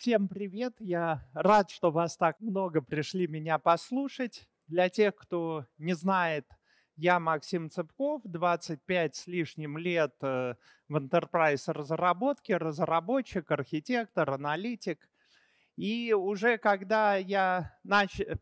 Всем привет! Я рад, что вас так много пришли меня послушать. Для тех, кто не знает, я Максим Цепков, 25 с лишним лет э, в enterprise разработке, разработчик, архитектор, аналитик. И уже когда я нач... Э,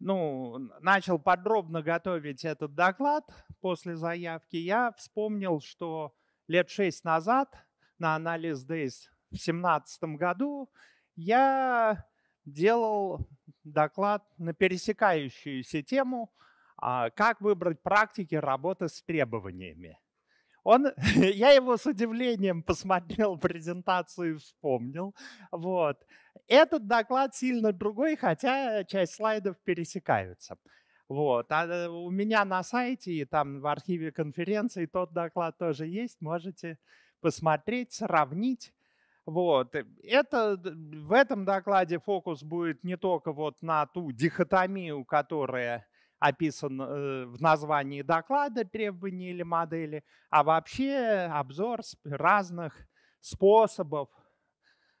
ну, начал подробно готовить этот доклад после заявки, я вспомнил, что лет шесть назад на анализ Days в семнадцатом году я делал доклад на пересекающуюся тему а, «Как выбрать практики работы с требованиями». Он, я его с удивлением посмотрел презентацию и вспомнил. Вот. Этот доклад сильно другой, хотя часть слайдов пересекаются. Вот. А у меня на сайте и там в архиве конференции тот доклад тоже есть. Можете посмотреть, сравнить. Вот. Э, это, в этом докладе фокус будет не только вот на ту дихотомию, которая описан э, в названии доклада требований или модели, а вообще обзор разных способов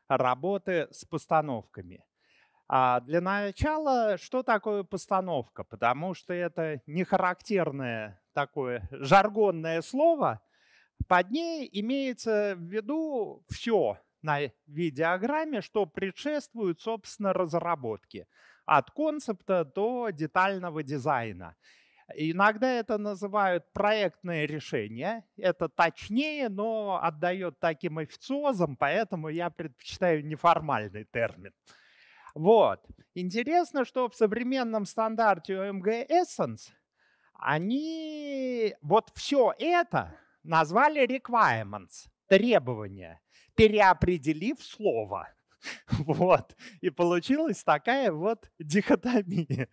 работы с постановками. А для начала, что такое постановка? Потому что это не характерное такое жаргонное слово. Под ней имеется в виду все, на видеограмме, что предшествует, собственно, разработке от концепта до детального дизайна. Иногда это называют проектное решение. Это точнее, но отдает таким официозом, поэтому я предпочитаю неформальный термин. Вот. Интересно, что в современном стандарте OMG Essence они вот все это назвали requirements, требования переопределив слово. Вот. И получилась такая вот дихотомия,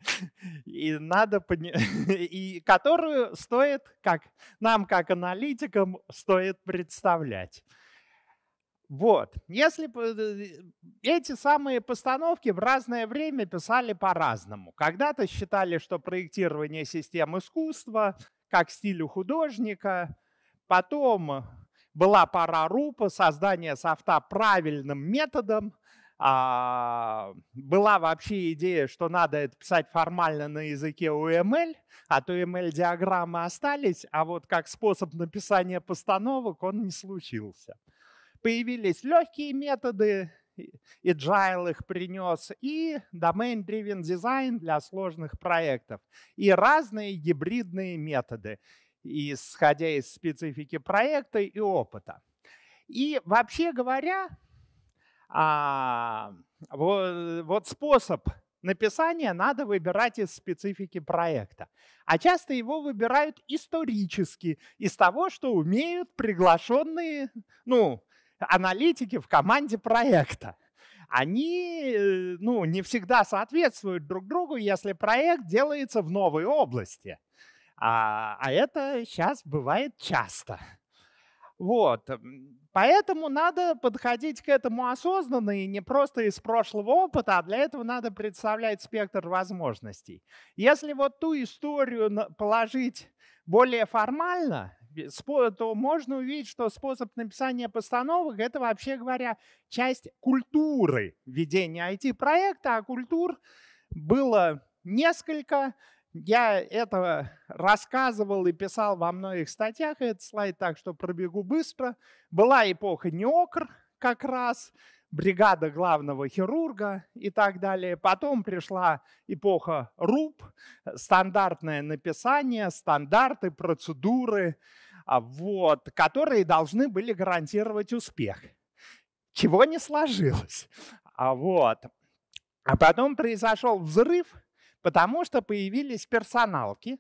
и надо пони... и которую стоит, как нам, как аналитикам, стоит представлять. Вот. Если э, эти самые постановки в разное время писали по-разному. Когда-то считали, что проектирование систем искусства как стилю художника, потом была пара рупа, создание софта правильным методом, а, была вообще идея, что надо это писать формально на языке UML, а то UML-диаграммы остались, а вот как способ написания постановок он не случился. Появились легкие методы, и Agile их принес, и Domain-Driven Design для сложных проектов, и разные гибридные методы исходя из специфики проекта и опыта. И вообще говоря, а, вот, вот способ написания надо выбирать из специфики проекта. А часто его выбирают исторически, из того, что умеют приглашенные ну, аналитики в команде проекта. Они э, ну, не всегда соответствуют друг другу, если проект делается в новой области – а, а это сейчас бывает часто. Вот. Поэтому надо подходить к этому осознанно и не просто из прошлого опыта, а для этого надо представлять спектр возможностей. Если вот ту историю положить более формально, то можно увидеть, что способ написания постановок — это, вообще говоря, часть культуры ведения IT-проекта, а культур было несколько, я этого рассказывал и писал во многих статьях этот слайд, так что пробегу быстро. Была эпоха неокр как раз, бригада главного хирурга и так далее. Потом пришла эпоха РУП, стандартное написание, стандарты, процедуры, а, вот, которые должны были гарантировать успех. Чего не сложилось. а Вот. А потом произошел взрыв – Потому что появились персоналки.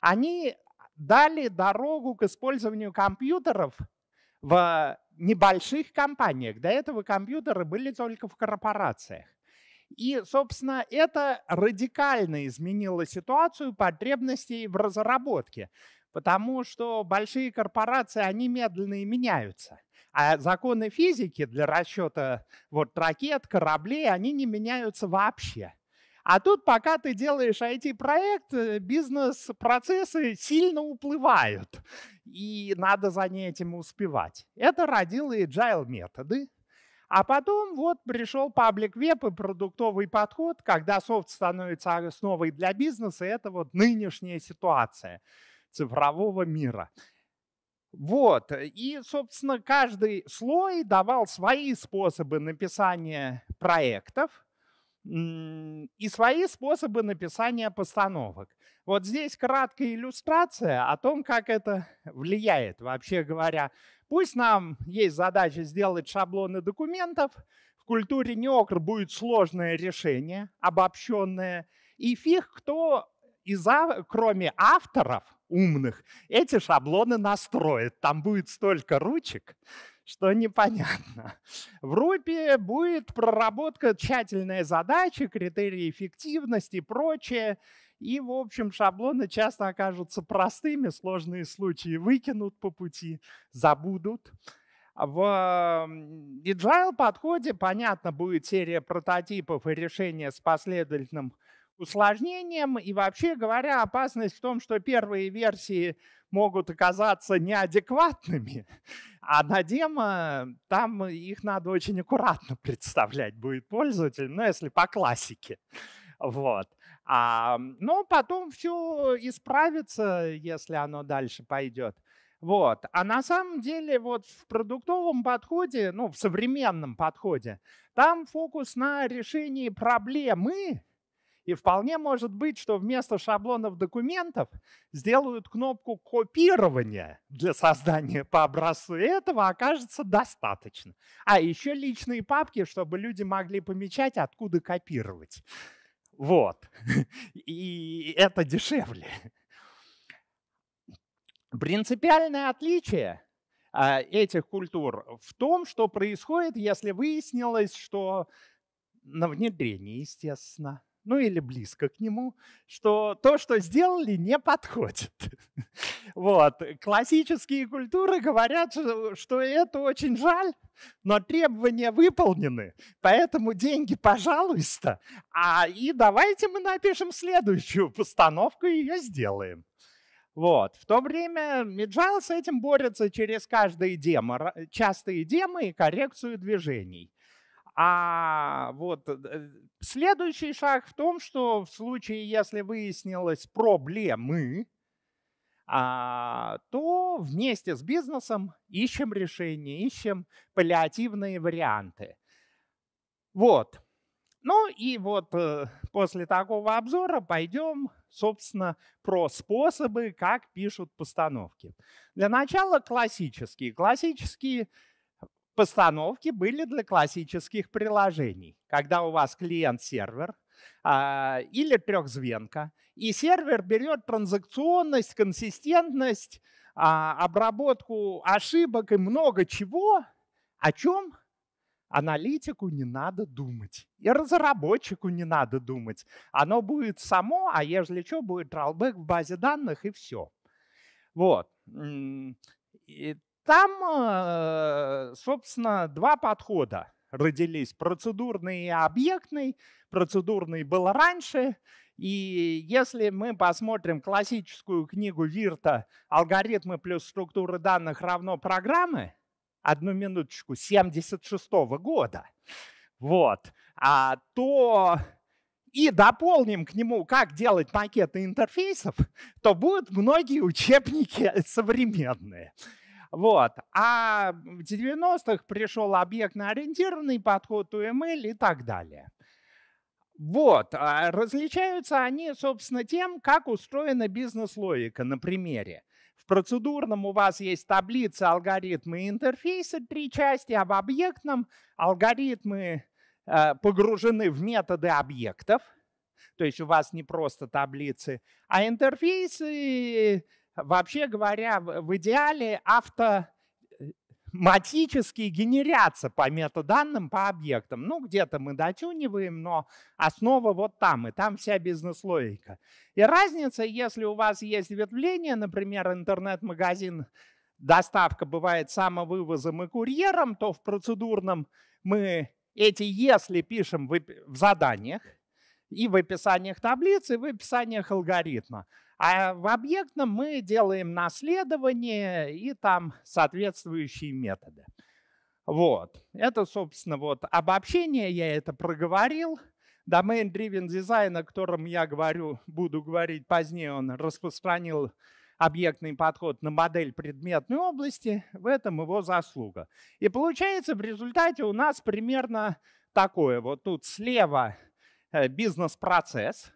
Они дали дорогу к использованию компьютеров в небольших компаниях. До этого компьютеры были только в корпорациях. И, собственно, это радикально изменило ситуацию потребностей в разработке, потому что большие корпорации, они медленно и меняются. А законы физики для расчета вот, ракет, кораблей, они не меняются вообще. А тут, пока ты делаешь IT-проект, э, бизнес-процессы сильно уплывают, и надо за ней этим успевать. Это родило agile методы, а потом вот пришел паблик веб и продуктовый подход, когда софт становится основой для бизнеса. Это вот нынешняя ситуация цифрового мира. Вот. И, собственно, каждый слой давал свои способы написания проектов – и свои способы написания постановок. Вот здесь краткая иллюстрация о том, как это влияет, вообще говоря. Пусть нам есть задача сделать шаблоны документов, в культуре неокр будет сложное решение, обобщенное, и фиг кто из, кроме авторов умных, эти шаблоны настроит. Там будет столько ручек, что непонятно. В рупе будет проработка тщательная задачи, критерии эффективности и прочее. И, в общем, шаблоны часто окажутся простыми, сложные случаи выкинут по пути, забудут. В agile подходе, понятно, будет серия прототипов и решения с последовательным усложнением. И вообще говоря, опасность в том, что первые версии могут оказаться неадекватными, а на демо там их надо очень аккуратно представлять будет пользователь, ну, если по классике. Вот. А, но потом все исправится, если оно дальше пойдет. Вот. А на самом деле вот в продуктовом подходе, ну, в современном подходе, там фокус на решении проблемы, и вполне может быть, что вместо шаблонов документов сделают кнопку копирования для создания по образцу. И этого окажется достаточно. А еще личные папки, чтобы люди могли помечать, откуда копировать. Вот. И это дешевле. Принципиальное отличие а, этих культур в том, что происходит, если выяснилось, что на внедрение, естественно, ну или близко к нему, что то, что сделали, не подходит. Вот. Классические культуры говорят, что это очень жаль, но требования выполнены, поэтому деньги, пожалуйста. А и давайте мы напишем следующую постановку и ее сделаем. Вот. В то время Agile с этим борется через каждые демо, частые демо и коррекцию движений. А вот э, э, следующий шаг в том, что в случае, если выяснилось проблемы, а, то вместе с бизнесом ищем решение, ищем паллиативные варианты. Вот. Ну и вот э, после такого обзора пойдем, собственно, про способы, как пишут постановки. Для начала классические. Классические Постановки были для классических приложений, когда у вас клиент-сервер а, или трехзвенка, и сервер берет транзакционность, консистентность, а, обработку ошибок и много чего, о чем аналитику не надо думать, и разработчику не надо думать. Оно будет само, а ежели что, будет роллбэк в базе данных, и все. Вот. И там, э, собственно, два подхода родились. Процедурный и объектный. Процедурный был раньше. И если мы посмотрим классическую книгу Вирта «Алгоритмы плюс структуры данных равно программы», одну минуточку, 76 -го года, вот, а то и дополним к нему, как делать макеты интерфейсов, то будут многие учебники современные. Вот. А в 90-х пришел объектно-ориентированный подход UML и так далее. Вот, а различаются они, собственно, тем, как устроена бизнес-логика на примере. В процедурном у вас есть таблицы, алгоритмы и интерфейсы, три части, а в объектном алгоритмы э, погружены в методы объектов, то есть у вас не просто таблицы, а интерфейсы вообще говоря, в идеале авто э, генерятся по метаданным, по объектам. Ну, где-то мы дотюниваем, но основа вот там, и там вся бизнес-логика. И разница, если у вас есть ветвление, например, интернет-магазин, доставка бывает самовывозом и курьером, то в процедурном мы эти «если» пишем в заданиях и в описаниях таблицы, и в описаниях алгоритма. А в объектном мы делаем наследование и там соответствующие методы. Вот. Это, собственно, вот обобщение, я это проговорил. Domain-driven дизайн, о котором я говорю, буду говорить позднее, он распространил объектный подход на модель предметной области, в этом его заслуга. И получается в результате у нас примерно такое. Вот тут слева э, бизнес-процесс,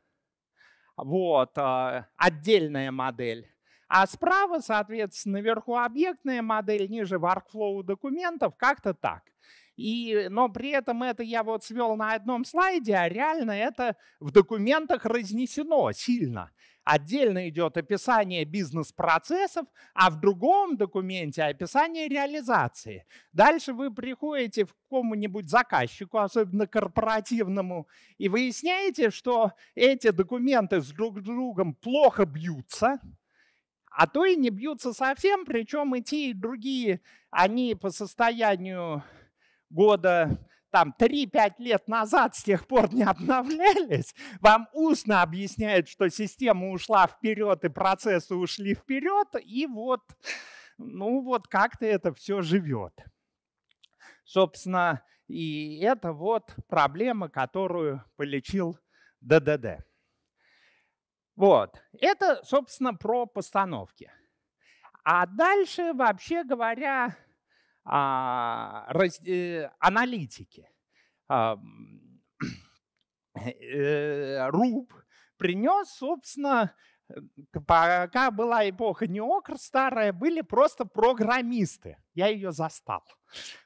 вот, а, отдельная модель. А справа, соответственно, наверху объектная модель, ниже workflow документов, как-то так. И, но при этом это я вот свел на одном слайде, а реально это в документах разнесено сильно. Отдельно идет описание бизнес-процессов, а в другом документе описание реализации. Дальше вы приходите к какому-нибудь заказчику, особенно корпоративному, и выясняете, что эти документы с друг другом плохо бьются, а то и не бьются совсем, причем и те, и другие, они по состоянию года там 3-5 лет назад с тех пор не обновлялись, вам устно объясняют, что система ушла вперед и процессы ушли вперед, и вот, ну вот как-то это все живет. Собственно, и это вот проблема, которую полечил ДДД. Вот. Это, собственно, про постановки. А дальше, вообще говоря, а, раз, э, аналитики. А, э, Руб принес, собственно, э, пока была эпоха неокр старая, были просто программисты. Я ее застал.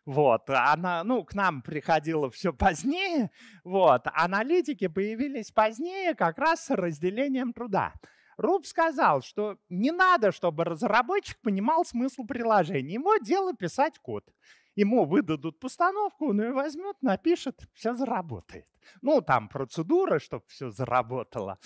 Вот, она, ну, к нам приходила все позднее, вот, аналитики появились позднее как раз с разделением труда. Руб сказал, что не надо, чтобы разработчик понимал смысл приложения. Ему дело писать код. Ему выдадут постановку, он ее возьмет, напишет, все заработает. Ну, там процедура, чтобы все заработало.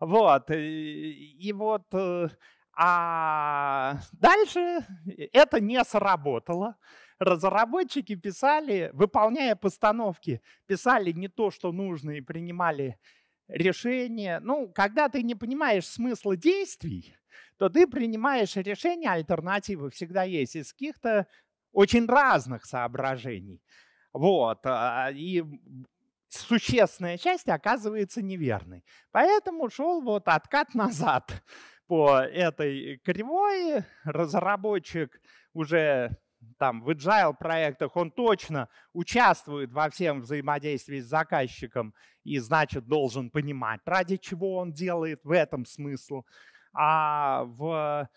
Вот. И, и вот... Э, а дальше это не сработало. Разработчики писали, выполняя постановки, писали не то, что нужно и принимали решение. Ну, когда ты не понимаешь смысла действий, то ты принимаешь решение, альтернативы всегда есть из каких-то очень разных соображений. Вот. А, и существенная часть оказывается неверной. Поэтому шел вот откат назад по этой кривой. Разработчик уже там в agile проектах он точно участвует во всем взаимодействии с заказчиком и, значит, должен понимать, ради чего он делает, в этом смысл. А в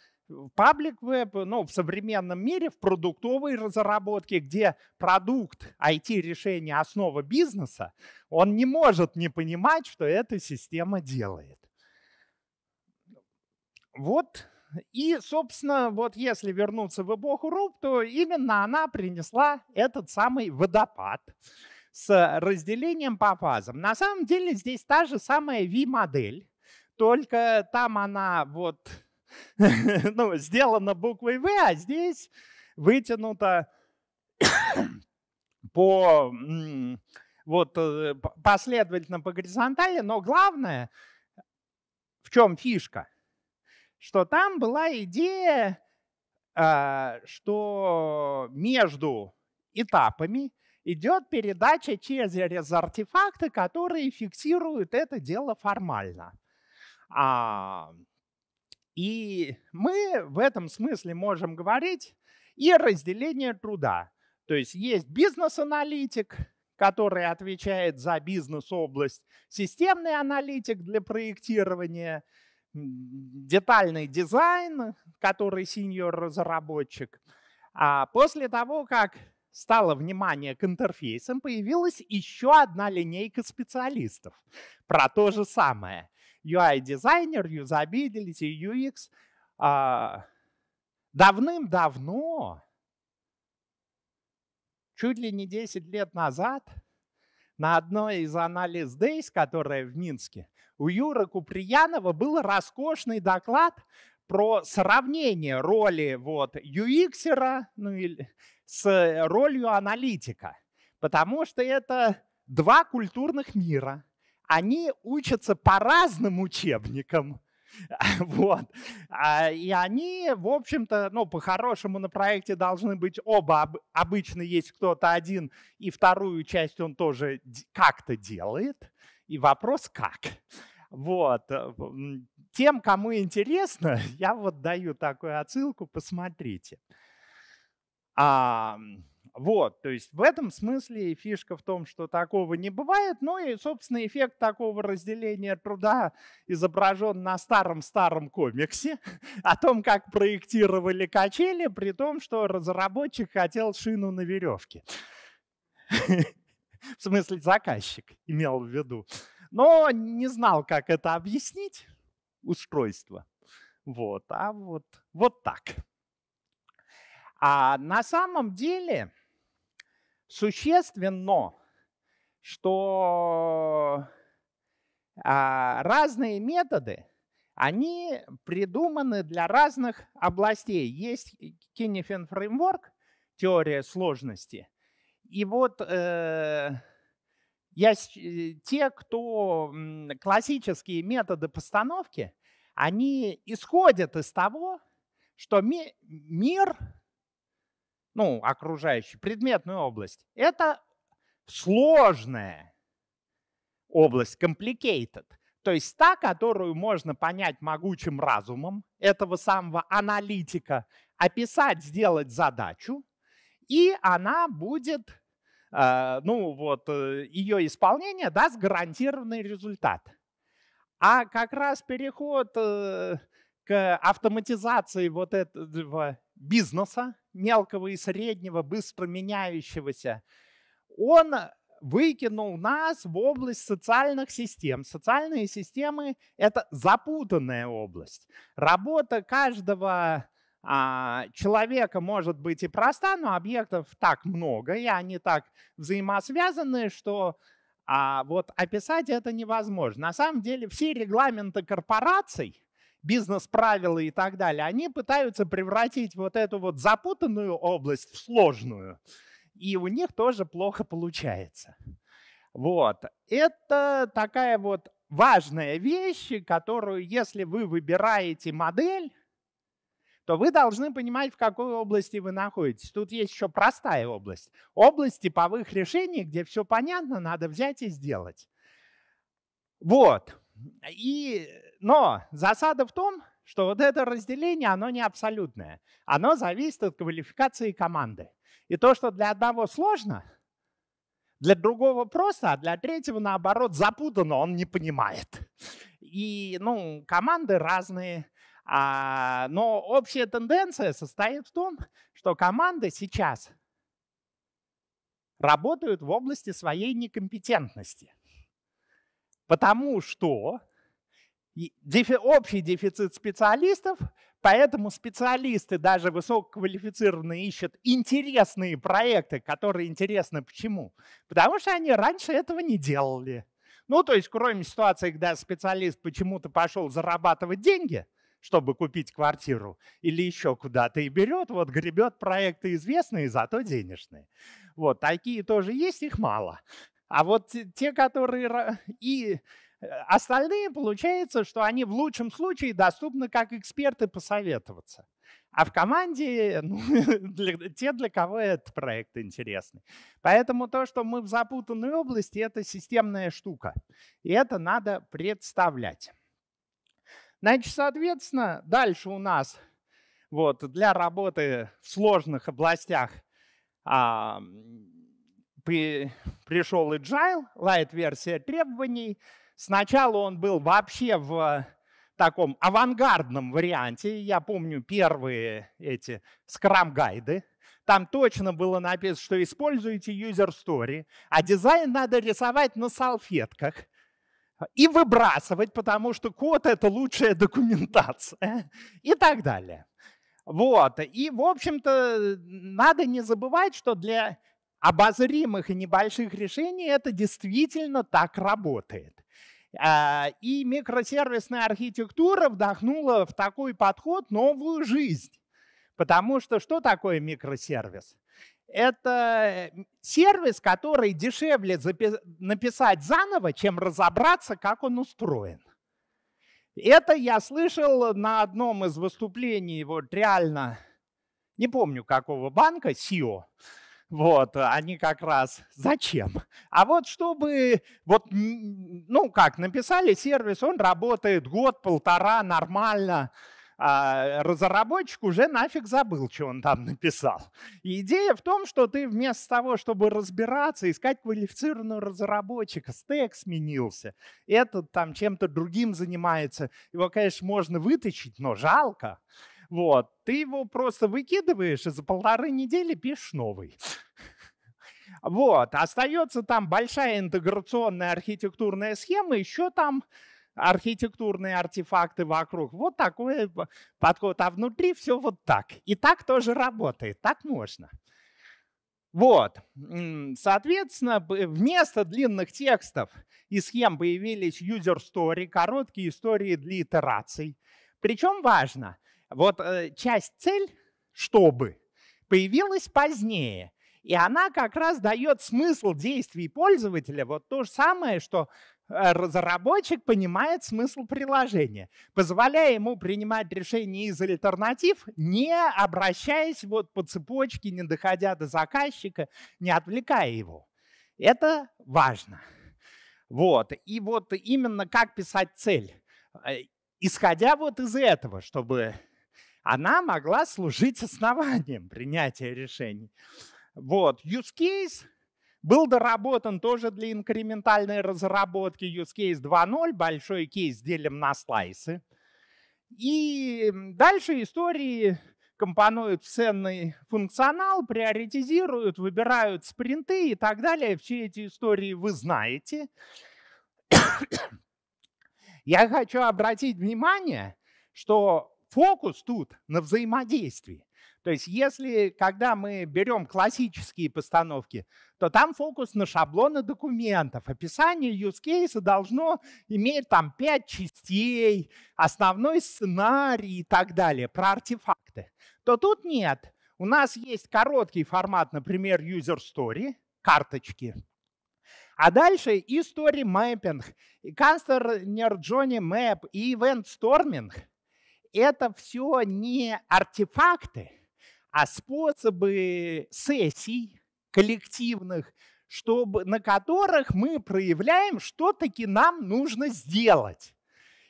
паблик веб, ну, в современном мире, в продуктовой разработке, где продукт, IT-решение основа бизнеса, он не может не понимать, что эта система делает. Вот и, собственно, вот если вернуться в эпоху Руб, то именно она принесла этот самый водопад с разделением по фазам. На самом деле здесь та же самая V-модель, только там она вот ну, сделана буквой V, а здесь вытянута по вот э, последовательно по горизонтали, но главное, в чем фишка – что там была идея, а, что между этапами идет передача через артефакты, которые фиксируют это дело формально. А, и мы в этом смысле можем говорить и разделение труда. То есть есть бизнес-аналитик, который отвечает за бизнес-область, системный аналитик для проектирования – детальный дизайн, который сеньор-разработчик. А после того, как стало внимание к интерфейсам, появилась еще одна линейка специалистов про то же самое. UI-дизайнер, юзабилити, UX. А, давным-давно, чуть ли не 10 лет назад – на одной из анализ Days, которая в Минске, у Юры Куприянова был роскошный доклад про сравнение роли вот UX ну, или, с э, ролью аналитика. Потому что это два культурных мира. Они учатся по разным учебникам. Вот. А, и они, в общем-то, ну, по-хорошему на проекте должны быть оба. Обычно есть кто-то один, и вторую часть он тоже как-то делает. И вопрос как. Вот. Э, тем, кому интересно, я вот даю такую отсылку, посмотрите. А, вот, то есть в этом смысле фишка в том, что такого не бывает. Ну и, собственно, эффект такого разделения труда изображен на старом-старом комиксе о том, как проектировали качели, при том, что разработчик хотел шину на веревке. В смысле, заказчик имел в виду. Но не знал, как это объяснить, устройство. Вот, а вот, вот так. А на самом деле существенно, что а, разные методы, они придуманы для разных областей. Есть Кинефен фреймворк, теория сложности. И вот э, я, э, те, кто классические методы постановки, они исходят из того, что ми, мир ну, окружающую, предметную область. Это сложная область, complicated. То есть та, которую можно понять могучим разумом этого самого аналитика, описать, сделать задачу, и она будет, э, ну вот, э, ее исполнение даст гарантированный результат. А как раз переход э, к автоматизации вот этого бизнеса, мелкого и среднего, быстро меняющегося, он выкинул нас в область социальных систем. Социальные системы — это запутанная область. Работа каждого а, человека может быть и проста, но объектов так много, и они так взаимосвязаны, что а, вот описать это невозможно. На самом деле все регламенты корпораций — бизнес-правила и так далее, они пытаются превратить вот эту вот запутанную область в сложную. И у них тоже плохо получается. Вот. Это такая вот важная вещь, которую, если вы выбираете модель, то вы должны понимать, в какой области вы находитесь. Тут есть еще простая область. Область типовых решений, где все понятно, надо взять и сделать. Вот. И но засада в том, что вот это разделение, оно не абсолютное. Оно зависит от квалификации команды. И то, что для одного сложно, для другого просто, а для третьего, наоборот, запутано, он не понимает. И, ну, команды разные. А, но общая тенденция состоит в том, что команды сейчас работают в области своей некомпетентности. Потому что общий дефицит специалистов, поэтому специалисты, даже высококвалифицированные, ищут интересные проекты, которые интересны почему? Потому что они раньше этого не делали. Ну, то есть, кроме ситуации, когда специалист почему-то пошел зарабатывать деньги, чтобы купить квартиру или еще куда-то и берет, вот гребет проекты известные, зато денежные. Вот такие тоже есть, их мало. А вот те, которые и Остальные, получается, что они в лучшем случае доступны как эксперты посоветоваться. А в команде э, ну, для, те, для кого этот проект интересный. Поэтому то, что мы в запутанной области, это системная штука. И это надо представлять. Значит, соответственно, дальше у нас вот, для работы в сложных областях а, при, пришел Agile, light-версия требований – Сначала он был вообще в э, таком авангардном варианте. Я помню первые эти скрам-гайды. Там точно было написано, что используйте user story, а дизайн надо рисовать на салфетках и выбрасывать, потому что код — это лучшая документация и так далее. Вот. И, в общем-то, надо не забывать, что для обозримых и небольших решений это действительно так работает. А, и микросервисная архитектура вдохнула в такой подход новую жизнь. Потому что что такое микросервис? Это э, сервис, который дешевле написать заново, чем разобраться, как он устроен. Это я слышал на одном из выступлений, вот реально, не помню какого банка, СИО, вот, они как раз зачем? А вот чтобы, вот, ну как, написали сервис, он работает год-полтора нормально, а разработчик уже нафиг забыл, что он там написал. идея в том, что ты вместо того, чтобы разбираться, искать квалифицированного разработчика, стек сменился, этот там чем-то другим занимается, его, конечно, можно вытащить, но жалко. Вот. Ты его просто выкидываешь и за полторы недели пишешь новый. Вот. Остается там большая интеграционная архитектурная схема, еще там архитектурные артефакты вокруг. Вот такой подход. А внутри все вот так. И так тоже работает. Так можно. Вот. Соответственно, вместо длинных текстов и схем появились юзер-стори, короткие истории для итераций. Причем важно – вот э, часть цель, чтобы, появилась позднее. И она как раз дает смысл действий пользователя. Вот то же самое, что э, разработчик понимает смысл приложения, позволяя ему принимать решения из альтернатив, не обращаясь вот по цепочке, не доходя до заказчика, не отвлекая его. Это важно. Вот. И вот именно как писать цель. Э, исходя вот из этого, чтобы она могла служить основанием принятия решений. Вот. Use case был доработан тоже для инкрементальной разработки use case 2.0, большой кейс делим на слайсы. И дальше истории компонуют в ценный функционал, приоритизируют, выбирают спринты и так далее. Все эти истории вы знаете. Я хочу обратить внимание, что фокус тут на взаимодействии. То есть если, когда мы берем классические постановки, то там фокус на шаблоны документов. Описание use case должно иметь там пять частей, основной сценарий и так далее, про артефакты. То тут нет. У нас есть короткий формат, например, user story, карточки, а дальше и story mapping, и container journey map, и event storming – это все не артефакты, а способы сессий коллективных, чтобы, на которых мы проявляем, что таки нам нужно сделать.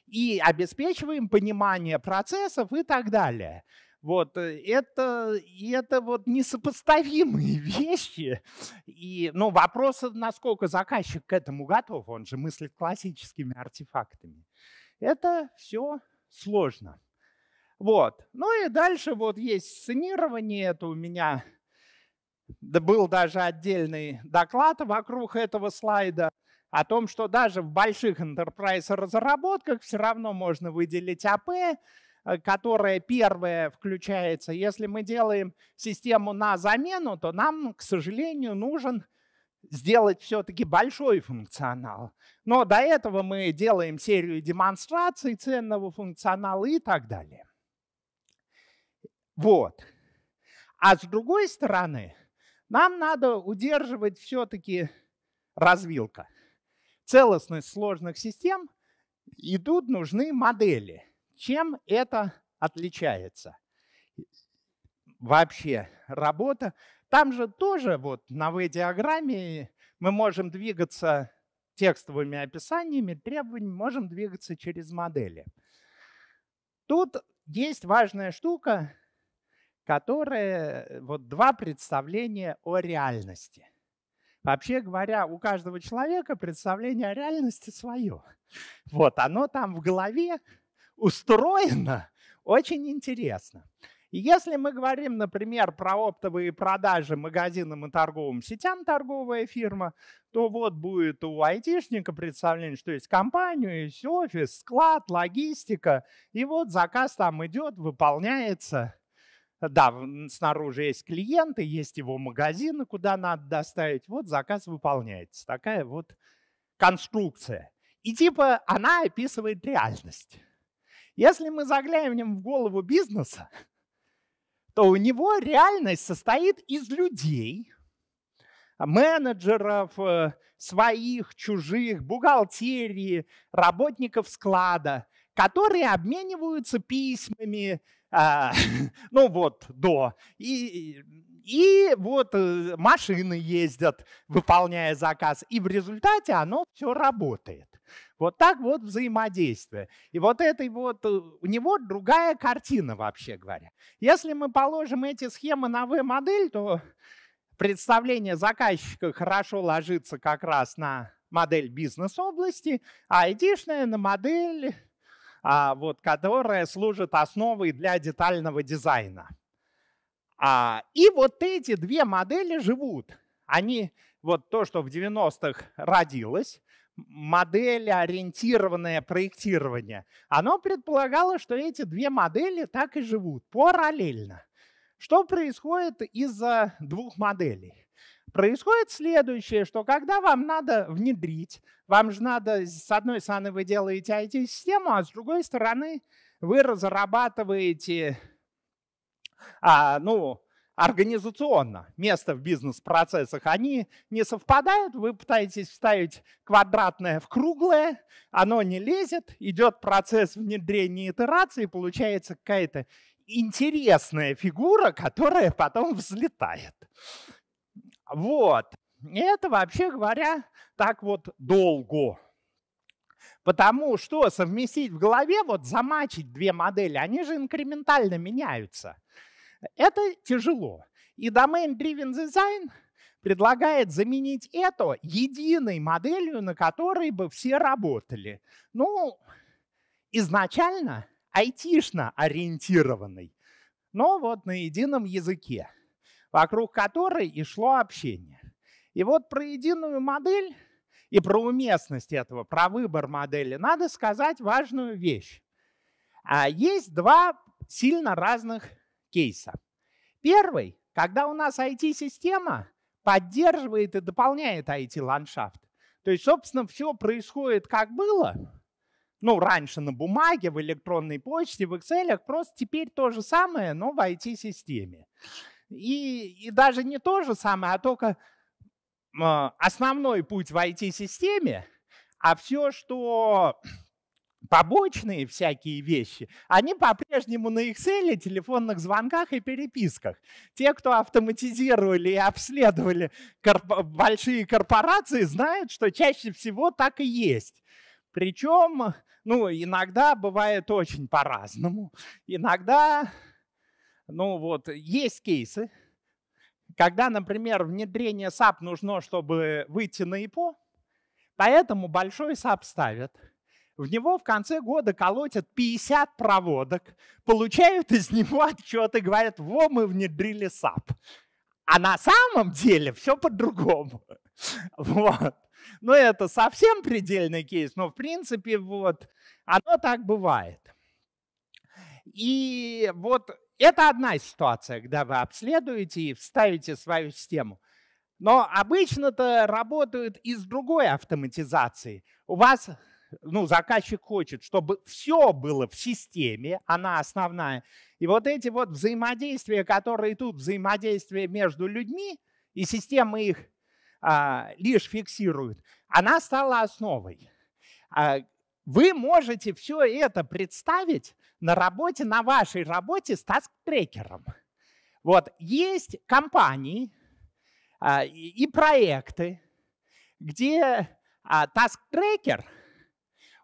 И обеспечиваем понимание процессов и так далее. Вот, э, это, это вот несопоставимые вещи. И, ну, вопрос, насколько заказчик к этому готов. Он же мыслит классическими артефактами. Это все сложно. Вот. Ну и дальше вот есть сценирование, это у меня был даже отдельный доклад вокруг этого слайда о том, что даже в больших enterprise разработках все равно можно выделить АП, э, которая первая включается. Если мы делаем систему на замену, то нам, к сожалению, нужен сделать все-таки большой функционал. Но до этого мы делаем серию демонстраций ценного функционала и так далее. Вот. А с другой стороны, нам надо удерживать все-таки развилка. Целостность сложных систем идут нужны модели. Чем это отличается? Вообще работа. Там же тоже вот на V-диаграмме мы можем двигаться текстовыми описаниями, требованиями, можем двигаться через модели. Тут есть важная штука, которые вот два представления о реальности. Вообще говоря, у каждого человека представление о реальности свое. Вот оно там в голове устроено очень интересно. если мы говорим, например, про оптовые продажи магазинам и торговым сетям торговая фирма, то вот будет у айтишника представление, что есть компания, есть офис, склад, логистика, и вот заказ там идет, выполняется – да, снаружи есть клиенты, есть его магазины, куда надо доставить. Вот заказ выполняется. Такая вот конструкция. И типа она описывает реальность. Если мы заглянем в голову бизнеса, то у него реальность состоит из людей, менеджеров, э, своих, чужих, бухгалтерии, работников склада которые обмениваются письмами, а, ну вот, до. И, и вот э, машины ездят, выполняя заказ, и в результате оно все работает. Вот так вот взаимодействие. И вот этой вот, э, у него другая картина, вообще говоря. Если мы положим эти схемы на V-модель, то представление заказчика хорошо ложится как раз на модель бизнес-области, а идишная на модель а вот, которая служит основой для детального дизайна. а И вот эти две модели живут. Они, вот то, что в 90-х родилось, модель, ориентированное проектирование, оно предполагало, что эти две модели так и живут параллельно. Что происходит из-за двух моделей? происходит следующее, что когда вам надо внедрить, вам же надо, с одной стороны, вы делаете IT-систему, а с другой стороны, вы разрабатываете, а, ну, организационно место в бизнес-процессах, они не совпадают, вы пытаетесь вставить квадратное в круглое, оно не лезет, идет процесс внедрения итерации, получается какая-то интересная фигура, которая потом взлетает. Вот. И это, вообще говоря, так вот долго. Потому что совместить в голове, вот замачить две модели, они же инкрементально меняются. Это тяжело. И Domain Driven Design предлагает заменить это единой моделью, на которой бы все работали. Ну, изначально айтишно ориентированный, но вот на едином языке вокруг которой и шло общение. И вот про единую модель и про уместность этого, про выбор модели надо сказать важную вещь. А, есть два сильно разных кейса. Первый, когда у нас IT-система поддерживает и дополняет IT-ландшафт. То есть, собственно, все происходит как было, ну, раньше на бумаге, в электронной почте, в Excel, просто теперь то же самое, но в IT-системе. И, и даже не то же самое, а только а, основной путь в IT-системе, а все, что побочные всякие вещи, они по-прежнему на Excel, телефонных звонках и переписках. Те, кто автоматизировали и обследовали корп большие корпорации, знают, что чаще всего так и есть. Причем, ну, иногда бывает очень по-разному. Иногда ну вот, есть кейсы, когда, например, внедрение SAP нужно, чтобы выйти на ИПО, поэтому большой SAP ставят. В него в конце года колотят 50 проводок, получают из него отчеты, говорят, во, мы внедрили SAP. А на самом деле все по-другому. Вот. Ну, это совсем предельный кейс, но, в принципе, вот оно так бывает. И вот это одна ситуация, когда вы обследуете и вставите свою систему. Но обычно-то работают из другой автоматизации. У вас ну, заказчик хочет, чтобы все было в системе, она основная. И вот эти вот взаимодействия, которые тут, взаимодействия между людьми, и система их а, лишь фиксирует, она стала основой. А, вы можете все это представить на работе, на вашей работе с таск-трекером. Вот есть компании а, и, и проекты, где а, таск-трекер –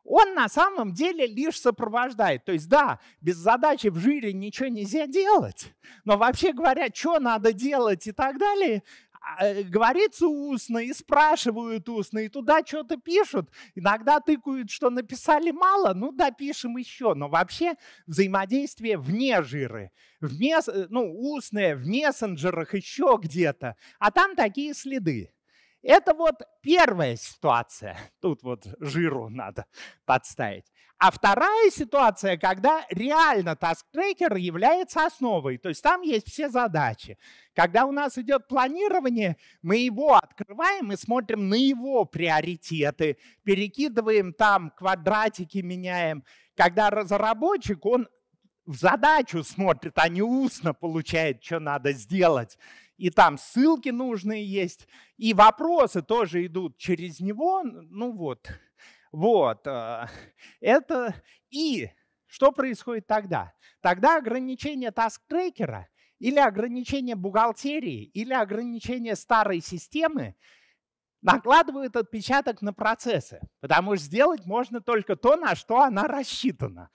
он на самом деле лишь сопровождает. То есть, да, без задачи в жире ничего нельзя делать, но вообще говоря, что надо делать и так далее, а, э, говорится устно, и спрашивают устно, и туда что-то пишут. Иногда тыкают, что написали мало, ну допишем еще. Но вообще взаимодействие вне жиры, вне э, ну, устное, в мессенджерах, еще где-то. А там такие следы. Это вот первая ситуация. Тут вот жиру надо подставить. А вторая ситуация, когда реально таск-трекер является основой, то есть там есть все задачи. Когда у нас идет планирование, мы его открываем и смотрим на его приоритеты, перекидываем там квадратики, меняем. Когда разработчик, он в задачу смотрит, а не устно получает, что надо сделать и там ссылки нужные есть, и вопросы тоже идут через него, ну вот, вот, а, это и что происходит тогда? Тогда ограничение таск-трекера или ограничение бухгалтерии, или ограничение старой системы накладывают отпечаток на процессы, потому что сделать можно только то, на что она рассчитана.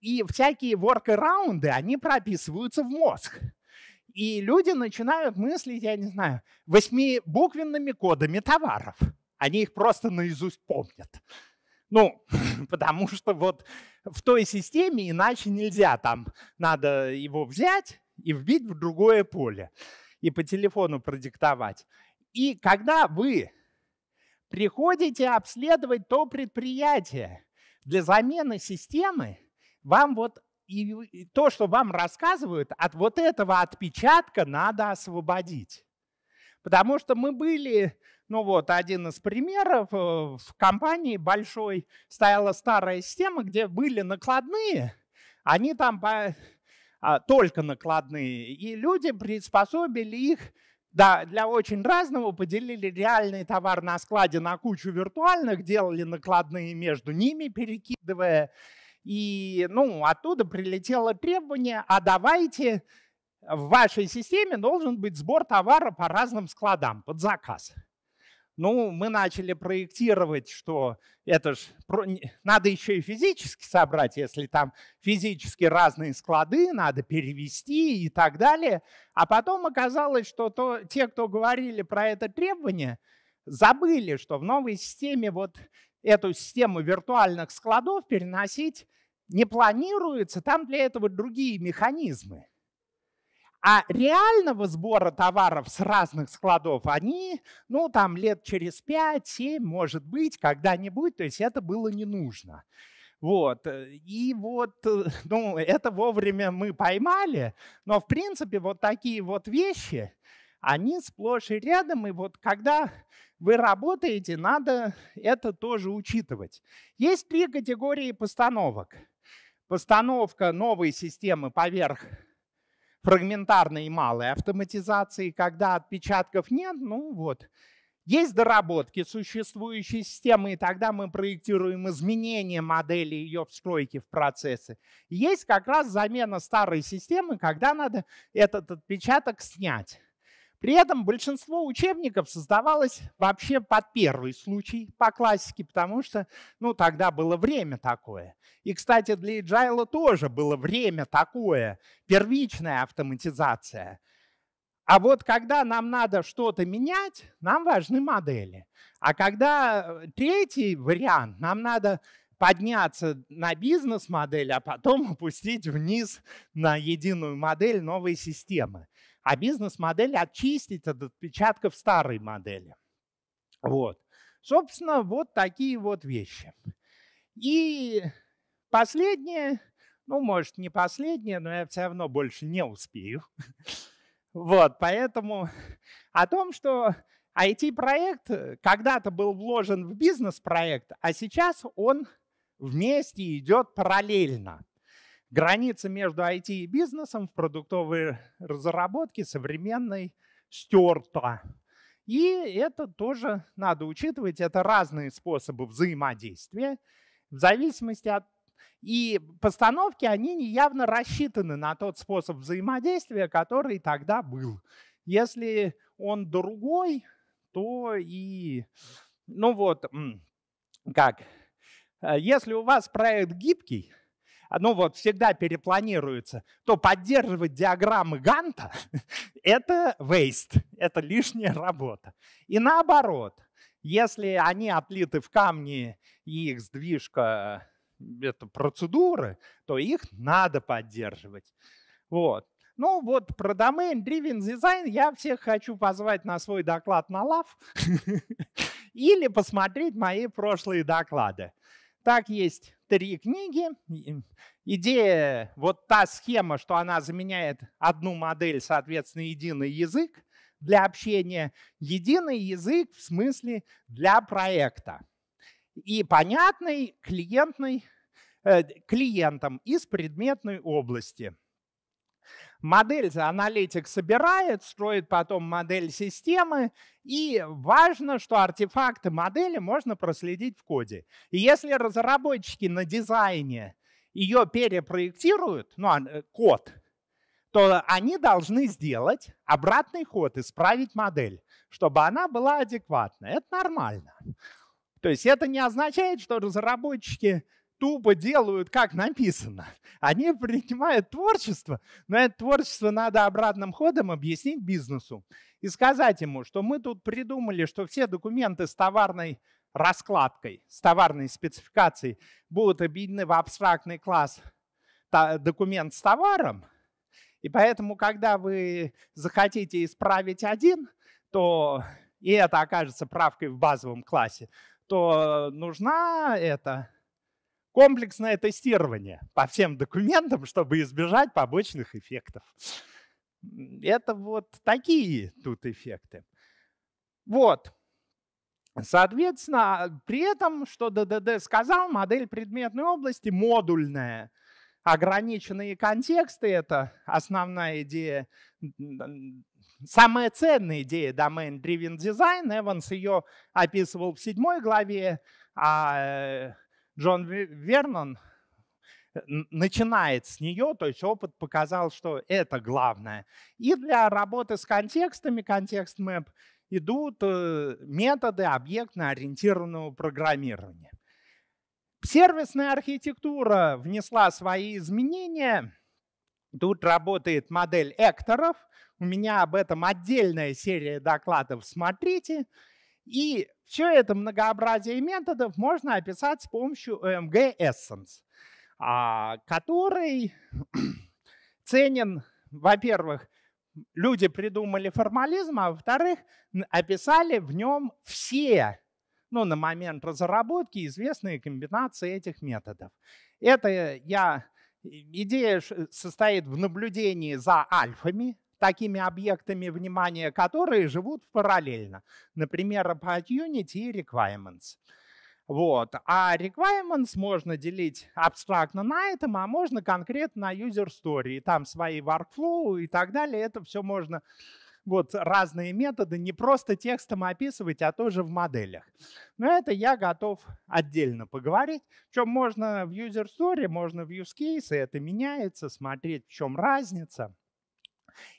И всякие workaround, они прописываются в мозг и люди начинают мыслить, я не знаю, восьмибуквенными кодами товаров. Они их просто наизусть помнят. Ну, потому что вот в той системе иначе нельзя. Там надо его взять и вбить в другое поле и по телефону продиктовать. И когда вы приходите обследовать то предприятие для замены системы, вам вот и, и то, что вам рассказывают, от вот этого отпечатка надо освободить. Потому что мы были, ну вот, один из примеров, э, в компании большой стояла старая система, где были накладные, они там по, а, только накладные, и люди приспособили их да, для очень разного поделили реальный товар на складе на кучу виртуальных, делали накладные между ними, перекидывая. И, ну, оттуда прилетело требование, а давайте в вашей системе должен быть сбор товара по разным складам, под заказ. Ну, мы начали проектировать, что это ж надо еще и физически собрать, если там физически разные склады, надо перевести и так далее. А потом оказалось, что то, те, кто говорили про это требование, забыли, что в новой системе вот эту систему виртуальных складов переносить не планируется, там для этого другие механизмы. А реального сбора товаров с разных складов они, ну, там лет через 5-7, может быть, когда-нибудь, то есть это было не нужно. Вот. Э, и вот, э, ну, это вовремя мы поймали, но, в принципе, вот такие вот вещи, они сплошь и рядом, и вот когда вы работаете, надо это тоже учитывать. Есть три категории постановок. Постановка новой системы поверх фрагментарной и малой автоматизации, когда отпечатков нет, ну вот. Есть доработки существующей системы, и тогда мы проектируем изменения модели ее встройки в процессы. Есть как раз замена старой системы, когда надо этот отпечаток снять. При этом большинство учебников создавалось вообще под первый случай по классике, потому что ну, тогда было время такое. И, кстати, для Agile тоже было время такое, первичная автоматизация. А вот когда нам надо что-то менять, нам важны модели. А когда э, третий вариант, нам надо подняться на бизнес-модель, а потом опустить вниз на единую модель новой системы а бизнес-модель очистить от отпечатков старой модели. Вот. Собственно, вот такие вот вещи. И последнее, ну, может, не последнее, но я все равно больше не успею. Вот, поэтому о том, что IT-проект э, когда-то был вложен в бизнес-проект, а сейчас он вместе идет параллельно. Граница между IT и бизнесом в продуктовой разработке современной стерта. И это тоже надо учитывать. Это разные способы взаимодействия. В зависимости от и постановки, они не явно рассчитаны на тот способ взаимодействия, который тогда был. Если он другой, то и... Ну вот, как? Э, если у вас проект гибкий, ну вот, всегда перепланируется, то поддерживать диаграммы Ганта – это waste, это лишняя работа. И наоборот, если они отлиты в камни и их сдвижка – это процедуры, то их надо поддерживать. Вот. Ну вот про domain driven design я всех хочу позвать на свой доклад на лав или посмотреть мои прошлые доклады. Так есть три книги. Идея, вот та схема, что она заменяет одну модель, соответственно, единый язык для общения, единый язык в смысле для проекта. И понятный клиентный, э, клиентам из предметной области – Модель за аналитик собирает, строит потом модель системы, и важно, что артефакты модели можно проследить в коде. И если разработчики на дизайне ее перепроектируют, ну, а, э, код, то они должны сделать обратный ход, исправить модель, чтобы она была адекватна. Это нормально. То есть это не означает, что разработчики тупо делают, как написано. Они принимают творчество, но это творчество надо обратным ходом объяснить бизнесу и сказать ему, что мы тут придумали, что все документы с товарной раскладкой, с товарной спецификацией будут объединены в абстрактный класс документ с товаром, и поэтому, когда вы захотите исправить один, то и это окажется правкой в базовом классе, то нужна эта комплексное тестирование по всем документам, чтобы избежать побочных эффектов. Это вот такие тут эффекты. Вот. Соответственно, при этом, что ДДД сказал, модель предметной области модульная. Ограниченные контексты — это основная идея, самая ценная идея domain-driven design. Эванс ее описывал в седьмой главе, а э, Джон Вернон э, начинает с нее, то есть опыт показал, что это главное. И для работы с контекстами, контекст мэп, идут э, методы объектно-ориентированного программирования. Сервисная архитектура внесла свои изменения. Тут работает модель экторов. У меня об этом отдельная серия докладов, смотрите. Смотрите. И все это многообразие методов можно описать с помощью OMG Essence, а, который ценен, во-первых, люди придумали формализм, а во-вторых, описали в нем все, ну, на момент разработки, известные комбинации этих методов. Это я... Идея состоит в наблюдении за альфами, такими объектами внимания, которые живут параллельно. Например, opportunity и requirements. Вот. А requirements можно делить абстрактно на этом, а можно конкретно на user story. И там свои workflow и так далее. Это все можно вот разные методы не просто текстом описывать, а тоже в моделях. Но это я готов отдельно поговорить. В чем можно в user story, можно в use case, это меняется, смотреть, в чем разница.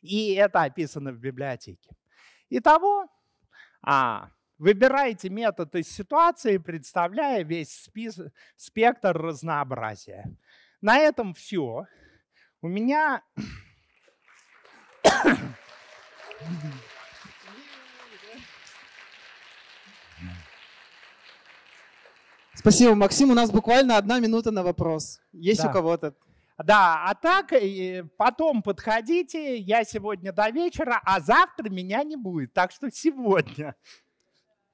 И это описано в библиотеке. Итого, а, выбирайте метод из ситуации, представляя весь список, спектр разнообразия. На этом все. У меня... Спасибо, Максим. У нас буквально одна минута на вопрос. Есть да. у кого-то? Да, а так э, потом подходите, я сегодня до вечера, а завтра меня не будет, так что сегодня.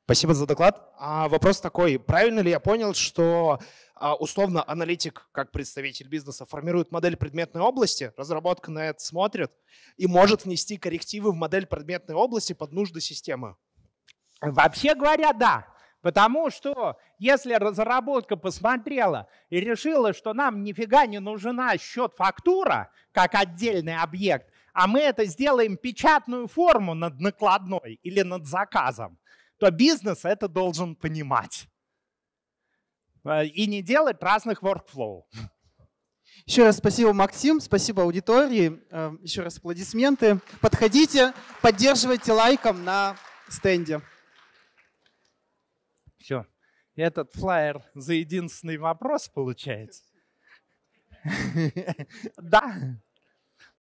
Спасибо за доклад. А вопрос такой, правильно ли я понял, что а, условно аналитик, как представитель бизнеса, формирует модель предметной области, разработка на это смотрит и может внести коррективы в модель предметной области под нужды системы? Вообще говоря, да. Потому что если разработка посмотрела и решила, что нам нифига не нужна счет-фактура как отдельный объект, а мы это сделаем печатную форму над накладной или над заказом, то бизнес это должен понимать. Э, и не делать разных workflow. Еще раз спасибо, Максим, спасибо аудитории. Э, Еще раз аплодисменты. Подходите, поддерживайте лайком на стенде этот флайер за единственный вопрос получается? Да.